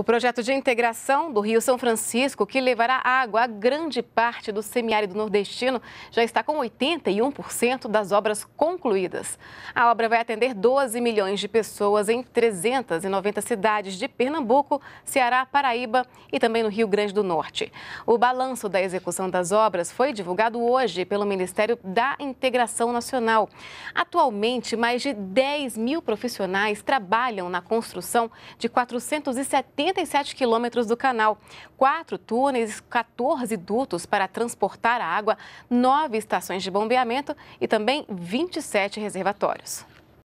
O projeto de integração do Rio São Francisco, que levará água a grande parte do semiárido nordestino, já está com 81% das obras concluídas. A obra vai atender 12 milhões de pessoas em 390 cidades de Pernambuco, Ceará, Paraíba e também no Rio Grande do Norte. O balanço da execução das obras foi divulgado hoje pelo Ministério da Integração Nacional. Atualmente, mais de 10 mil profissionais trabalham na construção de 470 47 quilômetros do canal, quatro túneis, 14 dutos para transportar a água, nove estações de bombeamento e também 27 reservatórios.